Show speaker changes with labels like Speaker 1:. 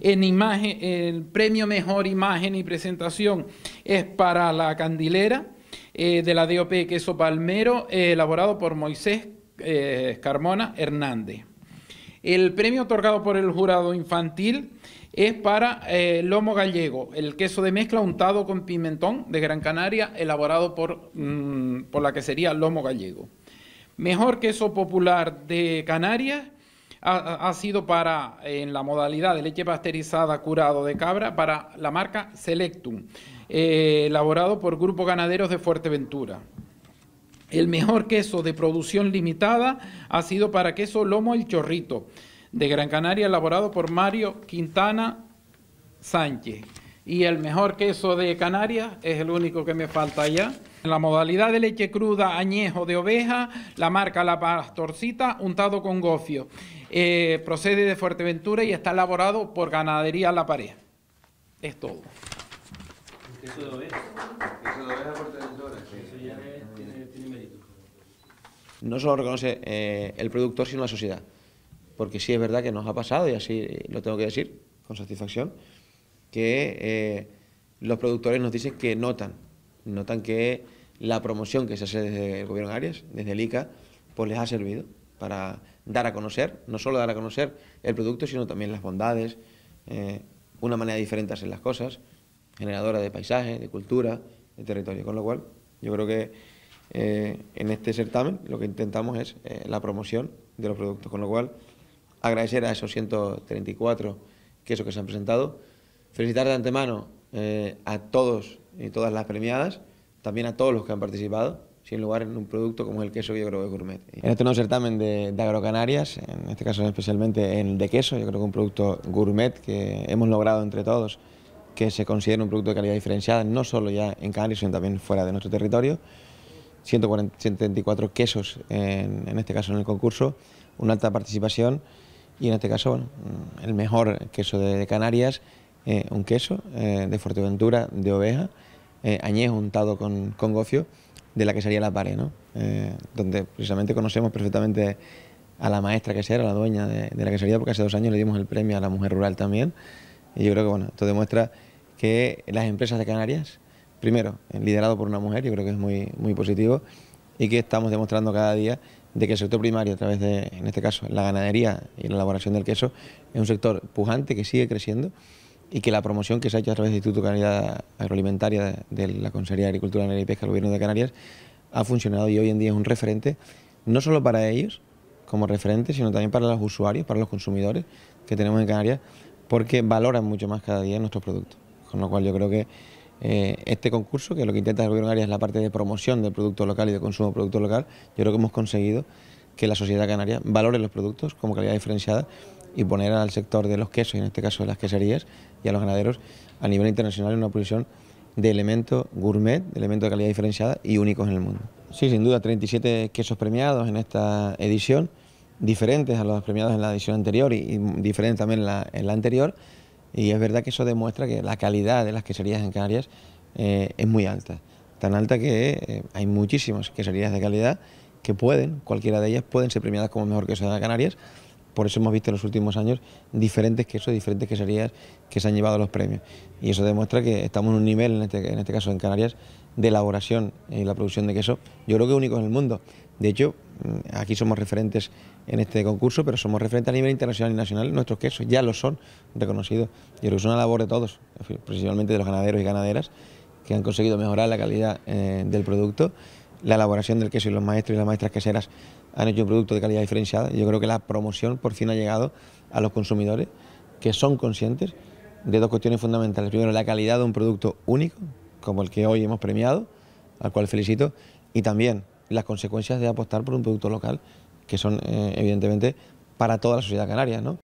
Speaker 1: En imagen, el premio Mejor Imagen y Presentación es para la candilera eh, de la DOP Queso Palmero, eh, elaborado por Moisés eh, Carmona Hernández. El premio otorgado por el jurado infantil es para lomo gallego, el queso de mezcla untado con pimentón de Gran Canaria, elaborado por, mm, por la que sería lomo gallego. Mejor queso popular de Canarias ha, sido para, en la modalidad de leche pasteurizada curado de cabra, para la marca Selectum, eh, elaborado por Grupo Ganaderos de Fuerteventura. El mejor queso de producción limitada ha sido para queso Lomo El Chorrito, de Gran Canaria, elaborado por Mario Quintana Sánchez. Y el mejor queso de Canarias es el único que me falta allá. En la modalidad de leche cruda añejo de oveja, la marca La Pastorcita, untado con gofio. Eh, procede de Fuerteventura y está elaborado por Ganadería La Pared. Es todo.
Speaker 2: Eso ya tiene, mérito. No solo reconoce eh, el productor, sino la sociedad. Porque sí es verdad que nos ha pasado, y así lo tengo que decir con satisfacción, que eh, los productores nos dicen que notan, notan que la promoción que se hace desde el gobierno de Arias, desde el ICA, pues les ha servido para dar a conocer, no solo dar a conocer el producto, sino también las bondades, eh, una manera diferente de hacer las cosas, generadora de paisaje, de cultura, de territorio. Con lo cual, yo creo que eh, en este certamen lo que intentamos es eh, la promoción de los productos. Con lo cual, agradecer a esos 134 quesos que se han presentado, felicitar de antemano a todos y todas las premiadas también a todos los que han participado, sin lugar en un producto como es el queso que yo creo que gourmet. En este nuevo certamen de, Agrocanarias, en este caso especialmente el de queso, yo creo que un producto gourmet que hemos logrado entre todos que se considere un producto de calidad diferenciada, no solo ya en Canarias, sino también fuera de nuestro territorio. 174 quesos, en, este caso en el concurso, una alta participación y en este caso el mejor queso de Canarias, eh, un queso eh, de Fuerteventura de oveja eh, Añez juntado con, Gofio, de la que sería La Pared, ¿no? Eh, donde precisamente conocemos perfectamente a la maestra que sea, a la dueña de, la la sería, porque hace dos años le dimos el premio a la mujer rural también. Y yo creo que bueno, esto demuestra que las empresas de Canarias, primero, eh, liderado por una mujer, yo creo que es muy, muy positivo, y que estamos demostrando cada día de que el sector primario, a través de, en este caso, la ganadería y la elaboración del queso, es un sector pujante que sigue creciendo y que la promoción que se ha hecho a través del Instituto de Calidad Agroalimentaria de, la Consejería de Agricultura, Agraria y Pesca del Gobierno de Canarias ha funcionado y hoy en día es un referente, no solo para ellos como referente, sino también para los usuarios, para los consumidores que tenemos en Canarias, porque valoran mucho más cada día nuestros productos. Con lo cual yo creo que eh, este concurso, que lo que intenta el Gobierno de Canarias es la parte de promoción del producto local y de consumo de producto local, yo creo que hemos conseguido que la sociedad canaria valore los productos como calidad diferenciada y poner al sector de los quesos, y en este caso de las queserías, y a los ganaderos a nivel internacional en una posición de elemento gourmet, de elemento de calidad diferenciada y únicos en el mundo. Sí, sin duda, 37 quesos premiados en esta edición, diferentes a los premiados en la edición anterior y, diferentes también en la, anterior, y es verdad que eso demuestra que la calidad de las queserías en Canarias eh, es muy alta, tan alta que eh, hay muchísimas queserías de calidad que pueden, cualquiera de ellas, pueden ser premiadas como mejor queso de Canarias, por eso hemos visto en los últimos años diferentes quesos, diferentes queserías que se han llevado los premios. Y eso demuestra que estamos en un nivel, en este, este caso en Canarias, de elaboración y la producción de queso, yo creo que único en el mundo. De hecho, mm, aquí somos referentes en este concurso, pero somos referentes a nivel internacional y nacional. Nuestros quesos ya lo son reconocidos. Yo creo que es una labor de todos, principalmente de los ganaderos y ganaderas, que han conseguido mejorar la calidad eh, del producto la elaboración del queso y los maestros y las maestras queseras han hecho un producto de calidad diferenciada. Yo creo que la promoción por fin ha llegado a los consumidores que son conscientes de dos cuestiones fundamentales. Primero, la calidad de un producto único, como el que hoy hemos premiado, al cual felicito, y también las consecuencias de apostar por un producto local, que son eh, evidentemente para toda la sociedad canaria. ¿no?